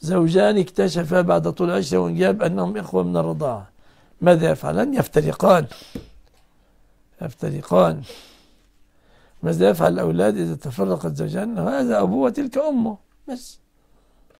زوجان اكتشفا بعد طول عشرة وانجاب أنهم إخوة من الرضاعة ماذا يفعلان؟ يفترقان يفترقان ماذا يفعل الأولاد إذا تفرقت زوجان هذا أبوه وتلك أمه بس